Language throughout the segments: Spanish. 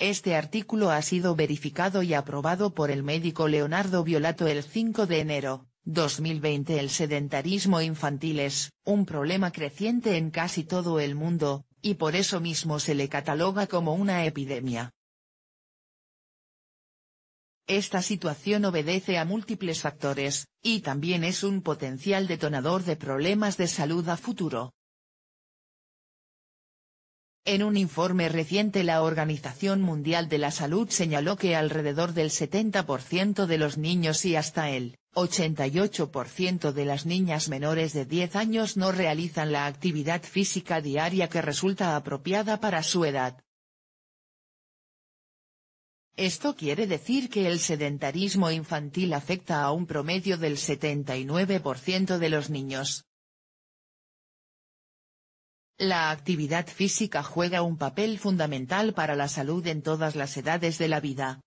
Este artículo ha sido verificado y aprobado por el médico Leonardo Violato el 5 de enero. 2020 El sedentarismo infantil es un problema creciente en casi todo el mundo, y por eso mismo se le cataloga como una epidemia. Esta situación obedece a múltiples factores, y también es un potencial detonador de problemas de salud a futuro. En un informe reciente la Organización Mundial de la Salud señaló que alrededor del 70% de los niños y hasta el 88% de las niñas menores de 10 años no realizan la actividad física diaria que resulta apropiada para su edad. Esto quiere decir que el sedentarismo infantil afecta a un promedio del 79% de los niños. La actividad física juega un papel fundamental para la salud en todas las edades de la vida.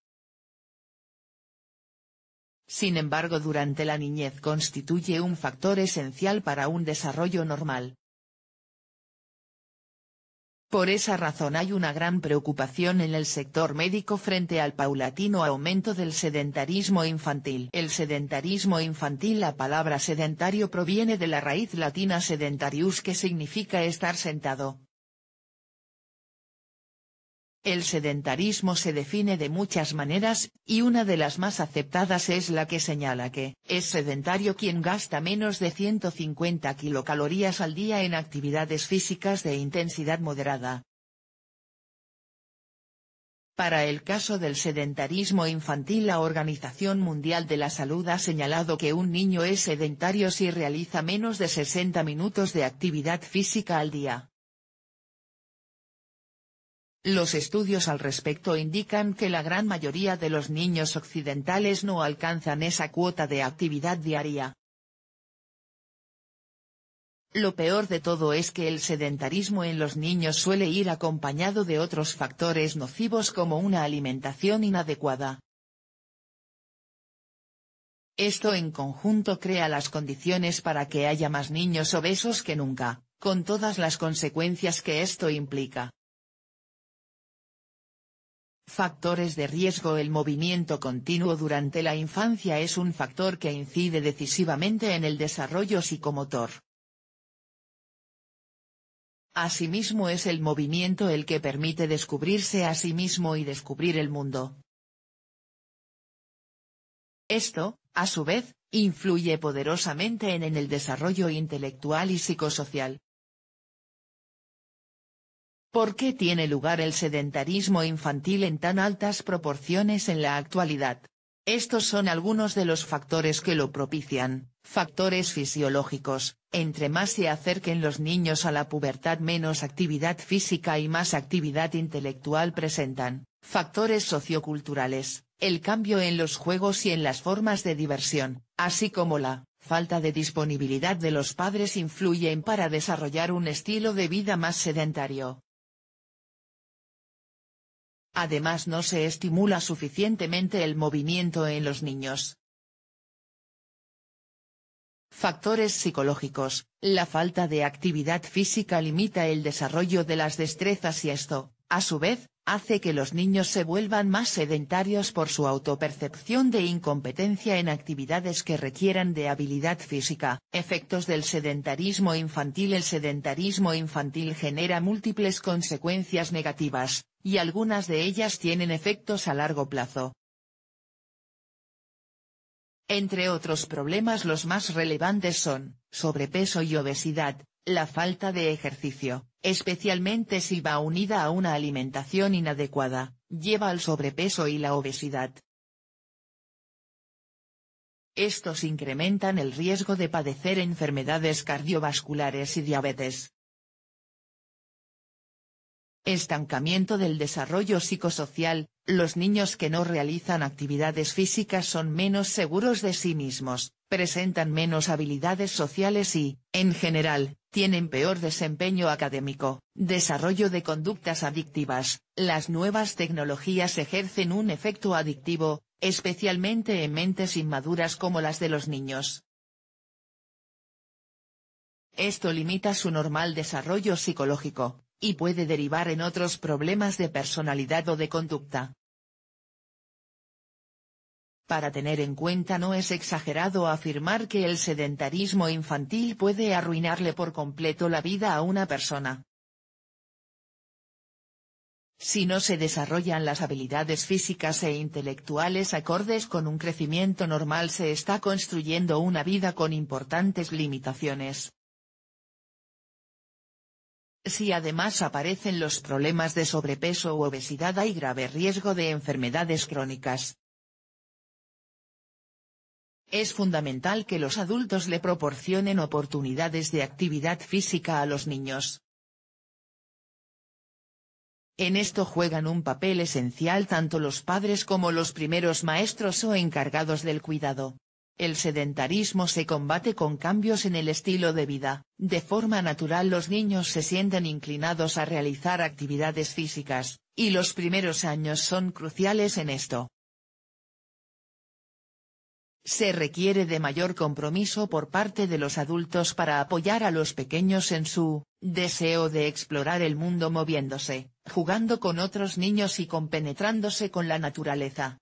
Sin embargo durante la niñez constituye un factor esencial para un desarrollo normal. Por esa razón hay una gran preocupación en el sector médico frente al paulatino aumento del sedentarismo infantil. El sedentarismo infantil La palabra sedentario proviene de la raíz latina sedentarius que significa estar sentado, el sedentarismo se define de muchas maneras, y una de las más aceptadas es la que señala que es sedentario quien gasta menos de 150 kilocalorías al día en actividades físicas de intensidad moderada. Para el caso del sedentarismo infantil la Organización Mundial de la Salud ha señalado que un niño es sedentario si realiza menos de 60 minutos de actividad física al día. Los estudios al respecto indican que la gran mayoría de los niños occidentales no alcanzan esa cuota de actividad diaria. Lo peor de todo es que el sedentarismo en los niños suele ir acompañado de otros factores nocivos como una alimentación inadecuada. Esto en conjunto crea las condiciones para que haya más niños obesos que nunca, con todas las consecuencias que esto implica. Factores de riesgo El movimiento continuo durante la infancia es un factor que incide decisivamente en el desarrollo psicomotor. Asimismo es el movimiento el que permite descubrirse a sí mismo y descubrir el mundo. Esto, a su vez, influye poderosamente en, el desarrollo intelectual y psicosocial. ¿Por qué tiene lugar el sedentarismo infantil en tan altas proporciones en la actualidad? Estos son algunos de los factores que lo propician, factores fisiológicos, entre más se acerquen los niños a la pubertad menos actividad física y más actividad intelectual presentan, factores socioculturales, el cambio en los juegos y en las formas de diversión, así como la falta de disponibilidad de los padres influyen para desarrollar un estilo de vida más sedentario. Además no se estimula suficientemente el movimiento en los niños. Factores psicológicos, la falta de actividad física limita el desarrollo de las destrezas y esto, a su vez, hace que los niños se vuelvan más sedentarios por su autopercepción de incompetencia en actividades que requieran de habilidad física. Efectos del sedentarismo infantil El sedentarismo infantil genera múltiples consecuencias negativas, y algunas de ellas tienen efectos a largo plazo. Entre otros problemas los más relevantes son, sobrepeso y obesidad, la falta de ejercicio, especialmente si va unida a una alimentación inadecuada, lleva al sobrepeso y la obesidad. Estos incrementan el riesgo de padecer enfermedades cardiovasculares y diabetes. Estancamiento del desarrollo psicosocial, los niños que no realizan actividades físicas son menos seguros de sí mismos, presentan menos habilidades sociales y, en general, tienen peor desempeño académico, desarrollo de conductas adictivas. Las nuevas tecnologías ejercen un efecto adictivo, especialmente en mentes inmaduras como las de los niños. Esto limita su normal desarrollo psicológico, y puede derivar en otros problemas de personalidad o de conducta. Para tener en cuenta no es exagerado afirmar que el sedentarismo infantil puede arruinarle por completo la vida a una persona. Si no se desarrollan las habilidades físicas e intelectuales acordes con un crecimiento normal se está construyendo una vida con importantes limitaciones. Si además aparecen los problemas de sobrepeso u obesidad hay grave riesgo de enfermedades crónicas. Es fundamental que los adultos le proporcionen oportunidades de actividad física a los niños. En esto juegan un papel esencial tanto los padres como los primeros maestros o encargados del cuidado. El sedentarismo se combate con cambios en el estilo de vida. De forma natural los niños se sienten inclinados a realizar actividades físicas, y los primeros años son cruciales en esto. Se requiere de mayor compromiso por parte de los adultos para apoyar a los pequeños en su deseo de explorar el mundo moviéndose, jugando con otros niños y compenetrándose con la naturaleza.